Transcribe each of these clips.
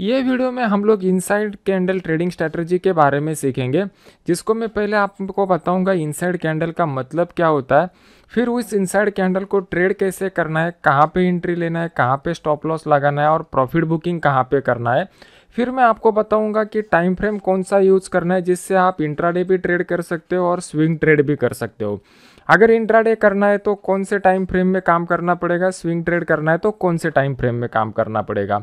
ये वीडियो में हम लोग इनसाइड कैंडल ट्रेडिंग स्ट्रेटजी के बारे में सीखेंगे जिसको मैं पहले आपको बताऊंगा इनसाइड कैंडल का मतलब क्या होता है फिर उस इनसाइड कैंडल को ट्रेड कैसे करना है कहाँ पे इंट्री लेना है कहाँ पे स्टॉप लॉस लगाना है और प्रॉफिट बुकिंग कहाँ पे करना है फिर मैं आपको बताऊंगा कि टाइम फ्रेम कौन सा यूज़ करना है जिससे आप इंट्राडे भी ट्रेड कर सकते हो और स्विंग ट्रेड भी कर सकते हो अगर इंट्राडे करना है तो कौन से टाइम फ्रेम में काम करना पड़ेगा स्विंग ट्रेड करना है तो कौन से टाइम फ्रेम में काम करना पड़ेगा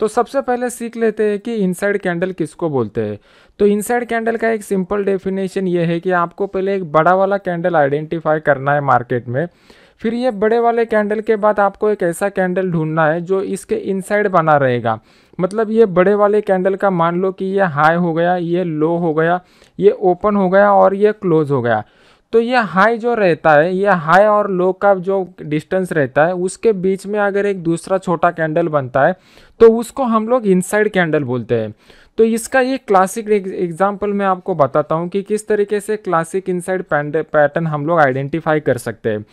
तो सबसे पहले सीख लेते हैं कि इनसाइड कैंडल किसको बोलते हैं तो इनसाइड कैंडल का एक सिंपल डेफिनेशन ये है कि आपको पहले एक बड़ा वाला कैंडल आइडेंटिफाई करना है मार्केट में फिर ये बड़े वाले कैंडल के बाद आपको एक ऐसा कैंडल ढूंढना है जो इसके इनसाइड बना रहेगा मतलब ये बड़े वाले कैंडल का मान लो कि ये हाई हो गया ये लो हो गया ये ओपन हो गया और ये क्लोज हो गया तो ये हाई जो रहता है ये हाई और लो का जो डिस्टेंस रहता है उसके बीच में अगर एक दूसरा छोटा कैंडल बनता है तो उसको हम लोग इनसाइड कैंडल बोलते हैं तो इसका ये क्लासिक एग्जाम्पल मैं आपको बताता हूँ कि किस तरीके से क्लासिक इनसाइड पैटर्न हम लोग आइडेंटिफाई कर सकते हैं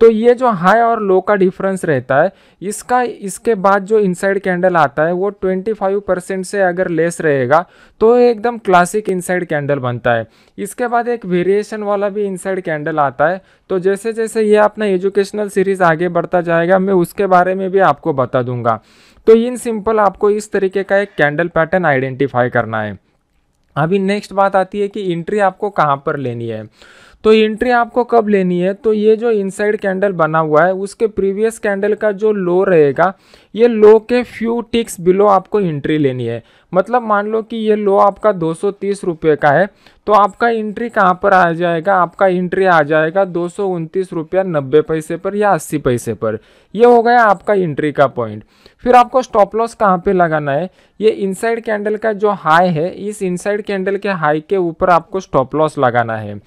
तो ये जो हाई और लो का डिफरेंस रहता है इसका इसके बाद जो इनसाइड कैंडल आता है वो 25 परसेंट से अगर लेस रहेगा तो एकदम क्लासिक इनसाइड कैंडल बनता है इसके बाद एक वेरिएशन वाला भी इनसाइड कैंडल आता है तो जैसे जैसे ये अपना एजुकेशनल सीरीज़ आगे बढ़ता जाएगा मैं उसके बारे में भी आपको बता दूंगा तो इन सिंपल आपको इस तरीके का एक कैंडल पैटर्न आइडेंटिफाई करना है अभी नेक्स्ट बात आती है कि एंट्री आपको कहाँ पर लेनी है तो एंट्री आपको कब लेनी है तो ये जो इनसाइड कैंडल बना हुआ है उसके प्रीवियस कैंडल का जो लो रहेगा ये लो के फ्यू टिक्स बिलो आपको एंट्री लेनी है मतलब मान लो कि ये लो आपका दो सौ का है तो आपका एंट्री कहाँ पर आ जाएगा आपका एंट्री आ जाएगा दो सौ उनतीस रुपया नब्बे पैसे पर या अस्सी पैसे पर यह हो गया आपका एंट्री का पॉइंट फिर आपको स्टॉप लॉस कहाँ पे लगाना है ये इनसाइड कैंडल का जो हाई है इस इनसाइड कैंडल के हाई के ऊपर आपको स्टॉप लॉस लगाना है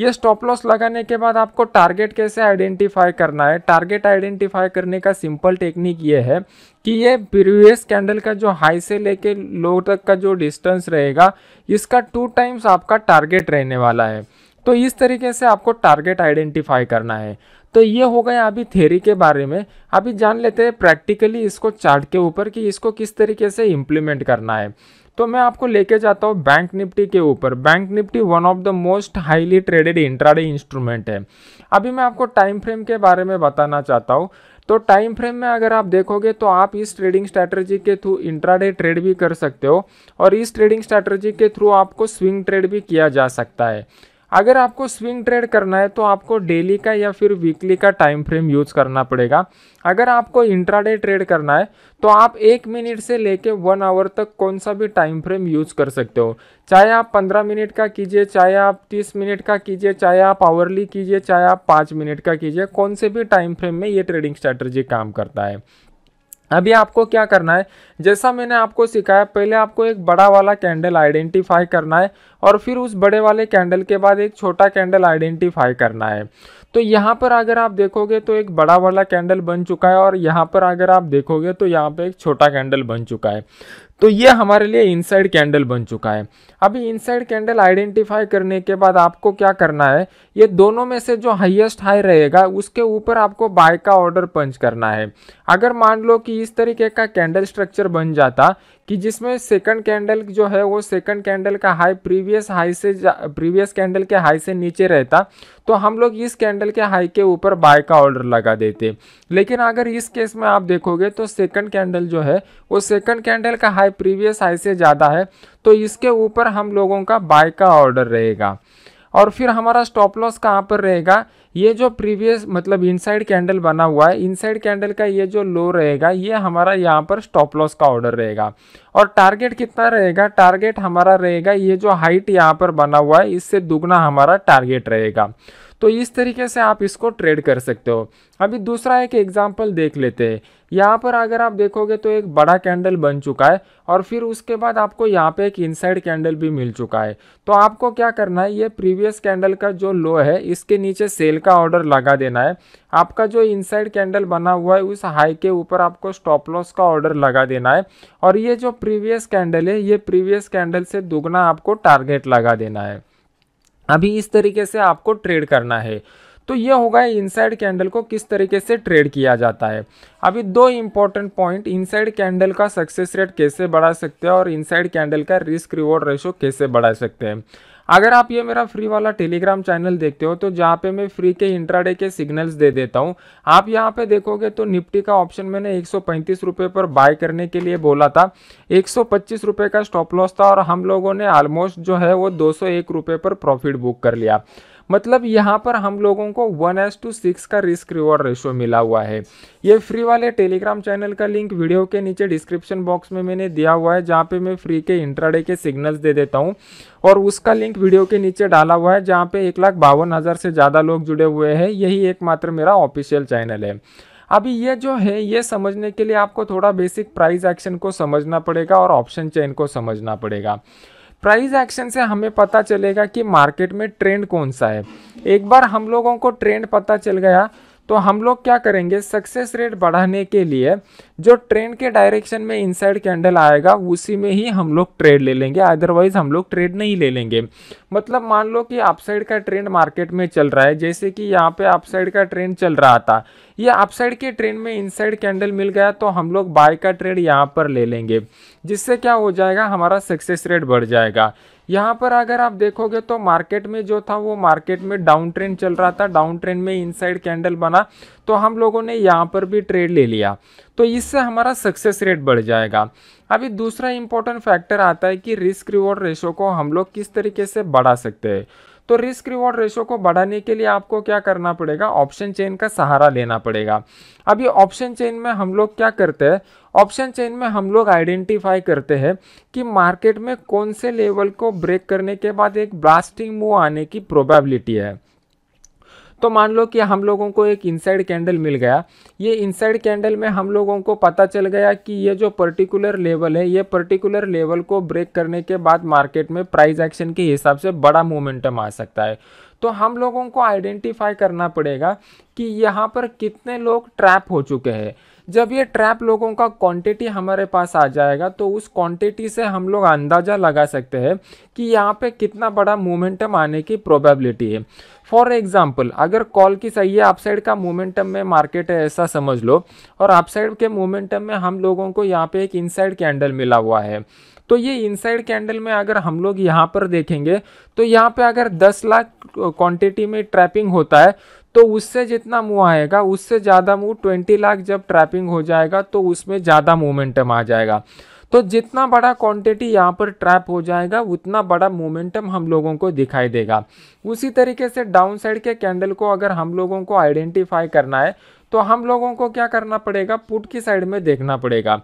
ये स्टॉप लॉस लगाने के बाद आपको टारगेट कैसे आइडेंटिफाई करना है टारगेट आइडेंटिफाई करने का सिंपल टेक्निक ये है कि ये प्रीवियस कैंडल का जो हाई से लेके लो तक का जो डिस्टेंस रहेगा इसका टू टाइम्स आपका टारगेट रहने वाला है तो इस तरीके से आपको टारगेट आइडेंटिफाई करना है तो ये हो गया अभी थेरी के बारे में अभी जान लेते हैं प्रैक्टिकली इसको चार्ट के ऊपर कि इसको किस तरीके से इम्प्लीमेंट करना है तो मैं आपको लेके जाता हूँ बैंक निफ्टी के ऊपर bank Nifty one of the most highly traded intraday instrument है अभी मैं आपको टाइम फ्रेम के बारे में बताना चाहता हूँ तो टाइम फ्रेम में अगर आप देखोगे तो आप इस ट्रेडिंग स्ट्रैटर्जी के थ्रू इंट्राडे ट्रेड भी कर सकते हो और इस ट्रेडिंग स्ट्रैटर्जी के थ्रू आपको स्विंग ट्रेड भी किया जा सकता है अगर आपको स्विंग ट्रेड करना है तो आपको डेली का या फिर वीकली का टाइम फ्रेम यूज़ करना पड़ेगा अगर आपको इंट्राडे ट्रेड करना है तो आप एक मिनट से लेके वन आवर तक कौन सा भी टाइम फ्रेम यूज़ कर सकते हो चाहे आप पंद्रह मिनट का कीजिए चाहे आप तीस मिनट का कीजिए चाहे आप आवरली कीजिए चाहे आप पाँच मिनट का कीजिए कौन से भी टाइम फ्रेम में ये ट्रेडिंग स्ट्रैटेजी काम करता है अभी आपको क्या करना है जैसा मैंने आपको सिखाया पहले आपको एक बड़ा वाला कैंडल आइडेंटिफाई करना है और फिर उस बड़े वाले कैंडल के बाद एक छोटा कैंडल आइडेंटिफाई करना है तो यहाँ पर अगर आप देखोगे तो एक बड़ा वाला कैंडल बन चुका है और यहाँ पर अगर आप देखोगे तो यहाँ पर एक छोटा कैंडल बन चुका है तो ये हमारे लिए इनसाइड कैंडल बन चुका है अभी इनसाइड कैंडल आइडेंटिफाई करने के बाद आपको क्या करना है ये दोनों में से जो हाईएस्ट हाई रहेगा उसके ऊपर आपको बाय का ऑर्डर पंच करना है अगर मान लो कि इस तरीके का कैंडल स्ट्रक्चर बन जाता कि जिसमें सेकंड कैंडल जो है वो सेकंड कैंडल का हाई प्रीवियस हाई से प्रीवियस कैंडल के हाई से नीचे रहता तो हम लोग इस कैंडल के हाई के ऊपर बाय का ऑर्डर लगा देते लेकिन अगर इस केस में आप देखोगे तो सेकंड कैंडल जो है वो सेकंड कैंडल का हाई प्रीवियस हाई से ज़्यादा है तो इसके ऊपर हम लोगों का बाय का ऑर्डर रहेगा और फिर हमारा स्टॉप लॉस कहाँ पर रहेगा ये जो प्रीवियस मतलब इनसाइड कैंडल बना हुआ है इनसाइड कैंडल का ये जो लो रहेगा ये हमारा यहाँ पर स्टॉप लॉस का ऑर्डर रहेगा और टारगेट कितना रहेगा टारगेट हमारा रहेगा ये जो हाइट यहाँ पर बना हुआ है इससे दुगना हमारा टारगेट रहेगा तो इस तरीके से आप इसको ट्रेड कर सकते हो अभी दूसरा एक एग्जाम्पल देख लेते हैं यहाँ पर अगर आप देखोगे तो एक बड़ा कैंडल बन चुका है और फिर उसके बाद आपको यहाँ पे एक इनसाइड कैंडल भी मिल चुका है तो आपको क्या करना है ये प्रीवियस कैंडल का जो लो है इसके नीचे सेल का ऑर्डर लगा देना है आपका जो इनसाइड कैंडल बना हुआ है उस हाई के ऊपर आपको स्टॉप लॉस का ऑर्डर लगा देना है और ये जो प्रीवियस कैंडल है ये प्रीवियस कैंडल से दुगना आपको टारगेट लगा देना है अभी इस तरीके से आपको ट्रेड करना है तो ये होगा इनसाइड कैंडल को किस तरीके से ट्रेड किया जाता है अभी दो इंपॉर्टेंट पॉइंट इनसाइड कैंडल का सक्सेस रेट कैसे बढ़ा सकते हैं और इनसाइड कैंडल का रिस्क रिवॉर्ड रेशो कैसे बढ़ा सकते हैं अगर आप ये मेरा फ्री वाला टेलीग्राम चैनल देखते हो तो जहाँ पे मैं फ्री के इंट्राडे के सिग्नल्स दे देता हूँ आप यहाँ पे देखोगे तो निफ्टी का ऑप्शन मैंने एक सौ पर बाय करने के लिए बोला था एक सौ का स्टॉप लॉस था और हम लोगों ने ऑलमोस्ट जो है वो दो सौ पर प्रॉफिट बुक कर लिया मतलब यहाँ पर हम लोगों को वन एस टू सिक्स का रिस्क रिवॉर्ड रेशो मिला हुआ है ये फ्री वाले टेलीग्राम चैनल का लिंक वीडियो के नीचे डिस्क्रिप्शन बॉक्स में मैंने दिया हुआ है जहाँ पे मैं फ्री के इंट्राडे के सिग्नल्स दे देता हूँ और उसका लिंक वीडियो के नीचे डाला हुआ है जहाँ पे एक लाख बावन हज़ार से ज़्यादा लोग जुड़े हुए हैं यही एकमात्र मेरा ऑफिशियल चैनल है अभी ये जो है ये समझने के लिए आपको थोड़ा बेसिक प्राइस एक्शन को समझना पड़ेगा और ऑप्शन चेन को समझना पड़ेगा प्राइस एक्शन से हमें पता चलेगा कि मार्केट में ट्रेंड कौन सा है एक बार हम लोगों को ट्रेंड पता चल गया तो हम लोग क्या करेंगे सक्सेस रेट बढ़ाने के लिए जो ट्रेंड के डायरेक्शन में इनसाइड कैंडल आएगा उसी में ही हम लोग ट्रेड ले लेंगे अदरवाइज हम लोग ट्रेड नहीं ले लेंगे मतलब मान लो कि अपसाइड का ट्रेंड मार्केट में चल रहा है जैसे कि यहाँ पे अपसाइड का ट्रेंड चल रहा था ये अपसाइड के ट्रेंड में इनसाइड कैंडल मिल गया तो हम लोग बाय का ट्रेड यहाँ पर ले लेंगे जिससे क्या हो जाएगा हमारा सक्सेस रेट बढ़ जाएगा यहाँ पर अगर आप देखोगे तो मार्केट में जो था वो मार्केट में डाउन ट्रेंड चल रहा था डाउन ट्रेंड में इनसाइड कैंडल बना तो हम लोगों ने यहाँ पर भी ट्रेड ले लिया तो इससे हमारा सक्सेस रेट बढ़ जाएगा अभी दूसरा इंपॉर्टेंट फैक्टर आता है कि रिस्क रिवॉर्ड रेशो को हम लोग किस तरीके से बढ़ा सकते हैं तो रिस्क रिवॉर्ड रेशो को बढ़ाने के लिए आपको क्या करना पड़ेगा ऑप्शन चेन का सहारा लेना पड़ेगा अभी ऑप्शन चेन में हम लोग क्या करते हैं ऑप्शन चेन में हम लोग आइडेंटिफाई करते हैं कि मार्केट में कौन से लेवल को ब्रेक करने के बाद एक ब्लास्टिंग मूव आने की प्रोबेबिलिटी है तो मान लो कि हम लोगों को एक इनसाइड कैंडल मिल गया ये इनसाइड कैंडल में हम लोगों को पता चल गया कि ये जो पर्टिकुलर लेवल है ये पर्टिकुलर लेवल को ब्रेक करने के बाद मार्केट में प्राइस एक्शन के हिसाब से बड़ा मोमेंटम आ सकता है तो हम लोगों को आइडेंटिफाई करना पड़ेगा कि यहाँ पर कितने लोग ट्रैप हो चुके हैं जब ये ट्रैप लोगों का क्वांटिटी हमारे पास आ जाएगा तो उस क्वांटिटी से हम लोग अंदाज़ा लगा सकते हैं कि यहाँ पे कितना बड़ा मोमेंटम आने की प्रोबेबिलिटी है फॉर एग्जाम्पल अगर कॉल की सही है अपसाइड का मोमेंटम में मार्केट है ऐसा समझ लो और अपसाइड के मोमेंटम में हम लोगों को यहाँ पे एक इनसाइड कैंडल मिला हुआ है तो ये इनसाइड कैंडल में अगर हम लोग यहाँ पर देखेंगे तो यहाँ पे अगर 10 लाख क्वांटिटी में ट्रैपिंग होता है तो उससे जितना मुँह आएगा उससे ज़्यादा मुँह ट्वेंटी लाख जब ट्रैपिंग हो जाएगा तो उसमें ज़्यादा मोमेंटम आ जाएगा तो जितना बड़ा क्वांटिटी यहाँ पर ट्रैप हो जाएगा उतना बड़ा मोमेंटम हम लोगों को दिखाई देगा उसी तरीके से डाउन साइड के कैंडल को अगर हम लोगों को आइडेंटिफाई करना है तो हम लोगों को क्या करना पड़ेगा पुट की साइड में देखना पड़ेगा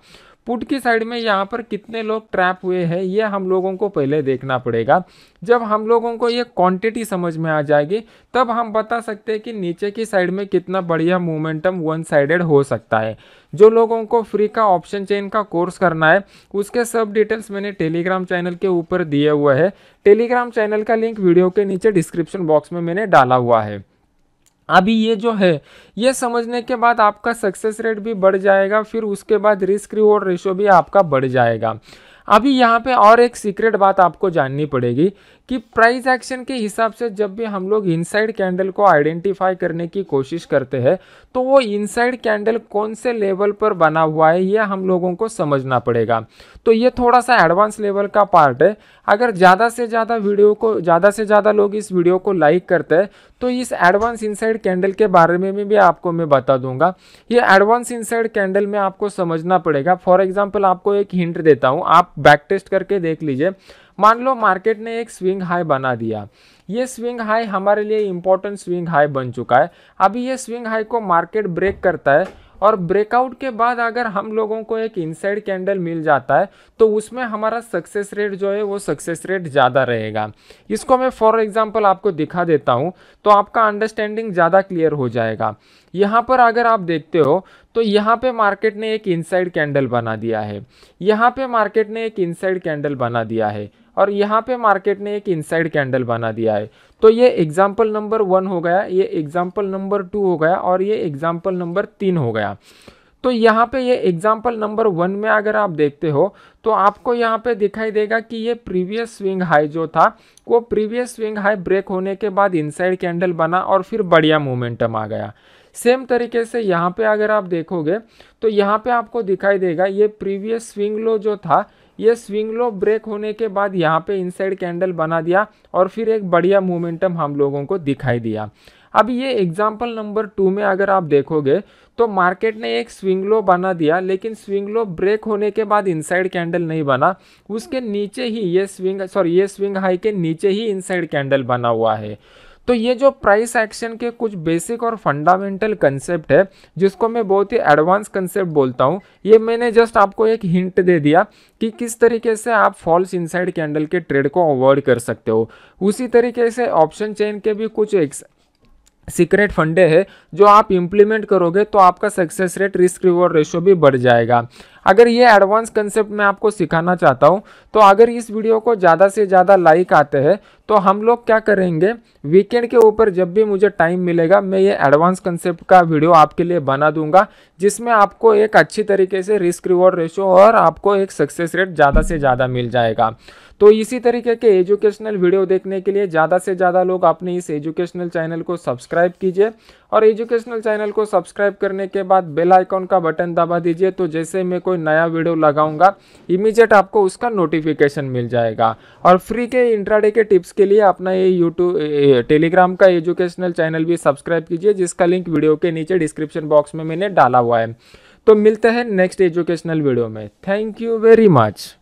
पुट की साइड में यहाँ पर कितने लोग ट्रैप हुए हैं ये हम लोगों को पहले देखना पड़ेगा जब हम लोगों को ये क्वांटिटी समझ में आ जाएगी तब हम बता सकते हैं कि नीचे की साइड में कितना बढ़िया मोमेंटम वन साइडेड हो सकता है जो लोगों को फ्री का ऑप्शन चेन का कोर्स करना है उसके सब डिटेल्स मैंने टेलीग्राम चैनल के ऊपर दिए हुए हैं टेलीग्राम चैनल का लिंक वीडियो के नीचे डिस्क्रिप्शन बॉक्स में मैंने डाला हुआ है अभी ये जो है ये समझने के बाद आपका सक्सेस रेट भी बढ़ जाएगा फिर उसके बाद रिस्क रिवॉर्ड रेशो भी आपका बढ़ जाएगा अभी यहाँ पे और एक सीक्रेट बात आपको जाननी पड़ेगी कि प्राइस एक्शन के हिसाब से जब भी हम लोग इनसाइड कैंडल को आइडेंटिफाई करने की कोशिश करते हैं तो वो इनसाइड कैंडल कौन से लेवल पर बना हुआ है ये हम लोगों को समझना पड़ेगा तो ये थोड़ा सा एडवांस लेवल का पार्ट है अगर ज़्यादा से ज़्यादा वीडियो को ज़्यादा से ज़्यादा लोग इस वीडियो को लाइक करते हैं तो इस एडवांस इनसाइड कैंडल के बारे में भी आपको मैं बता दूंगा ये एडवांस इनसाइड कैंडल में आपको समझना पड़ेगा फॉर एग्जाम्पल आपको एक हिंट देता हूँ आप बैक टेस्ट करके देख लीजिए मान लो मार्केट ने एक स्विंग हाई बना दिया ये स्विंग हाई हमारे लिए इम्पोर्टेंट स्विंग हाई बन चुका है अभी ये स्विंग हाई को मार्केट ब्रेक करता है और ब्रेकआउट के बाद अगर हम लोगों को एक इनसाइड कैंडल मिल जाता है तो उसमें हमारा सक्सेस रेट जो है वो सक्सेस रेट ज़्यादा रहेगा इसको मैं फॉर एग्जांपल आपको दिखा देता हूँ तो आपका अंडरस्टैंडिंग ज़्यादा क्लियर हो जाएगा यहाँ पर अगर आप देखते हो तो यहाँ पे मार्केट ने एक इनसाइड कैंडल बना दिया है यहाँ पर मार्केट ने एक इनसाइड कैंडल बना दिया है और यहाँ पे मार्केट ने एक इनसाइड कैंडल बना दिया है तो ये एग्जाम्पल नंबर वन हो गया ये एग्जाम्पल नंबर टू हो गया और ये एग्जाम्पल नंबर तीन हो गया तो यहाँ पे ये एग्जाम्पल नंबर वन में अगर आप देखते हो तो आपको यहाँ पे दिखाई देगा कि ये प्रीवियस स्विंग हाई जो था वो प्रीवियस स्विंग हाई ब्रेक होने के बाद इनसाइड कैंडल बना और फिर बढ़िया मोमेंटम आ गया सेम तरीके से यहाँ पे अगर आप देखोगे तो यहाँ पे आपको दिखाई देगा ये प्रीवियस स्विंग लो जो था ये स्विंग लो ब्रेक होने के बाद यहाँ पे इनसाइड कैंडल बना दिया और फिर एक बढ़िया मोमेंटम हम लोगों को दिखाई दिया अब ये एग्जाम्पल नंबर टू में अगर आप देखोगे तो मार्केट ने एक स्विंग लो बना दिया लेकिन स्विंग लो ब्रेक होने के बाद इनसाइड कैंडल नहीं बना उसके नीचे ही ये स्विंग सॉरी ये स्विंग हाई के नीचे ही इनसाइड कैंडल बना हुआ है तो ये जो प्राइस एक्शन के कुछ बेसिक और फंडामेंटल कंसेप्ट है जिसको मैं बहुत ही एडवांस कंसेप्ट बोलता हूँ ये मैंने जस्ट आपको एक हिंट दे दिया कि किस तरीके से आप फॉल्स इनसाइड कैंडल के ट्रेड को अवॉइड कर सकते हो उसी तरीके से ऑप्शन चेन के भी कुछ एक सीक्रेट फंडे है जो आप इम्प्लीमेंट करोगे तो आपका success rate risk reward ratio भी बढ़ जाएगा अगर ये एडवांस कंसेप्ट मैं आपको सिखाना चाहता हूँ तो अगर इस वीडियो को ज़्यादा से ज़्यादा लाइक आते हैं तो हम लोग क्या करेंगे वीकेंड के ऊपर जब भी मुझे टाइम मिलेगा मैं ये एडवांस कंसेप्ट का वीडियो आपके लिए बना दूंगा जिसमें आपको एक अच्छी तरीके से रिस्क रिवॉर्ड रेशो और आपको एक सक्सेस रेट ज़्यादा से ज़्यादा मिल जाएगा तो इसी तरीके के एजुकेशनल वीडियो देखने के लिए ज़्यादा से ज़्यादा लोग अपने इस एजुकेशनल चैनल को सब्सक्राइब कीजिए और एजुकेशनल चैनल को सब्सक्राइब करने के बाद बेल आइकॉन का बटन दबा दीजिए तो जैसे मैं कोई नया वीडियो लगाऊंगा इमीजिएट आपको उसका नोटिफिकेशन मिल जाएगा और फ्री के इंट्राडे के टिप्स के लिए अपना ये यूट्यूब टेलीग्राम का एजुकेशनल चैनल भी सब्सक्राइब कीजिए जिसका लिंक वीडियो के नीचे डिस्क्रिप्शन बॉक्स में मैंने डाला हुआ है तो मिलते हैं नेक्स्ट एजुकेशनल वीडियो में थैंक यू वेरी मच